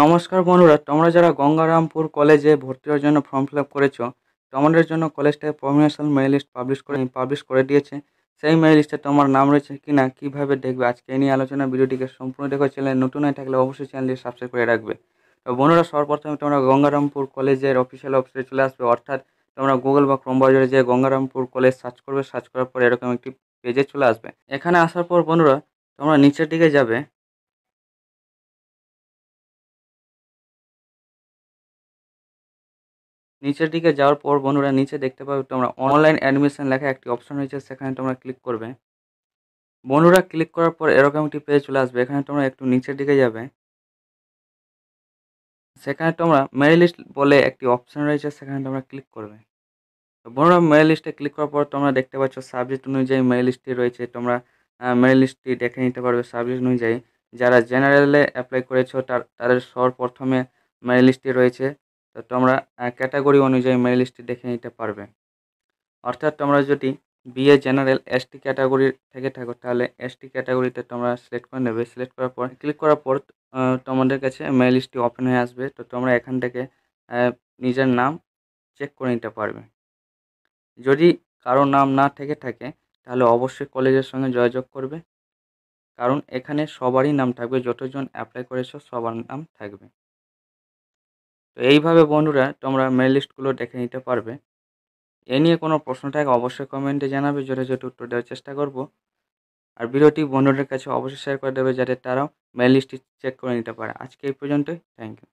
নমস্কার বন্ধুরা তোমরা যারা গঙ্গারামপুর কলেজে ভর্তি হওয়ার জন্য ফর্ম ফিল আপ করেছো তোমাদের জন্য কলেজটায় প্রফেশনাল মেল লিস্ট পাবলিশ করে পাবলিশ করে দিয়েছে সেই মেল লিস্টে তোমার নাম রয়েছে কি না কীভাবে দেখবে আজকে নিয়ে আলোচনা ভিডিওটিকে সম্পূর্ণ দেখো চ্যানেল নতুন হয়ে থাকলে অবশ্যই চ্যানেলটি সাবস্ক্রাইব করে রাখবে তো বন্ধুরা সর্বপ্রথমে তোমরা গঙ্গারামপুর কলেজের অফিসিয়াল অফিসে চলে আসবে অর্থাৎ তোমরা গুগল বা ক্রোম বাজারে যে গঙ্গারামপুর কলেজ সার্চ করবে সার্চ করার পর এরকম একটি পেজে চলে আসবে এখানে আসার পর বন্ধুরা তোমরা নিচের দিকে যাবে নিচের দিকে যাওয়ার পর বন্ধুরা নিচে দেখতে পাবে তোমরা অনলাইন অ্যাডমিশন লেখা একটি অপশন রয়েছে সেখানে তোমরা ক্লিক করবে বন্ধুরা ক্লিক করার পর এরকম একটি পেজ চলে আসবে এখানে তোমরা একটু নিচের দিকে যাবে সেখানে তোমরা মেরি লিস্ট বলে একটি অপশন রয়েছে সেখানে তোমরা ক্লিক করবে তো বন্ধুরা মেরি লিস্টে ক্লিক করার পর তোমরা দেখতে পাচ্ছ সাবজেক্ট অনুযায়ী মেরি লিস্টটি রয়েছে তোমরা মেরি লিস্টটি দেখে নিতে পারবে সাবজেক্ট অনুযায়ী যারা জেনারেলে অ্যাপ্লাই করেছো তার তাদের সর প্রথমে মেরি লিস্টটি রয়েছে তো তোমরা ক্যাটাগরি অনুযায়ী মেরিট দেখে নিতে পারবে অর্থাৎ তোমরা যদি বিএ জেনারেল এসটি ক্যাটাগরি থেকে থাকো তাহলে এসটি ক্যাটাগরিতে তোমরা সিলেক্ট করে নেবে সিলেক্ট করার পর ক্লিক করার পর তোমাদের কাছে মেল লিস্টটি ওপেন হয়ে আসবে তো তোমরা এখান থেকে নিজের নাম চেক করে নিতে পারবে যদি কারো নাম না থেকে থাকে তাহলে অবশ্যই কলেজের সঙ্গে যোগাযোগ করবে কারণ এখানে সবারই নাম থাকবে যতজন অ্যাপ্লাই করেছো সবার নাম থাকবে তো এইভাবে বন্ধুরা তোমরা মেল লিস্টগুলো দেখে নিতে পারবে এ নিয়ে কোনো প্রশ্ন থাকে অবশ্যই কমেন্টে জানাবে জোরে যথাযথ উত্তর দেওয়ার চেষ্টা করব আর ভিডিওটি বন্ধুদের কাছে অবশ্যই শেয়ার করে দেবে যাতে তারাও মেল লিস্টটি চেক করে নিতে পারে আজকে এই পর্যন্তই থ্যাংক ইউ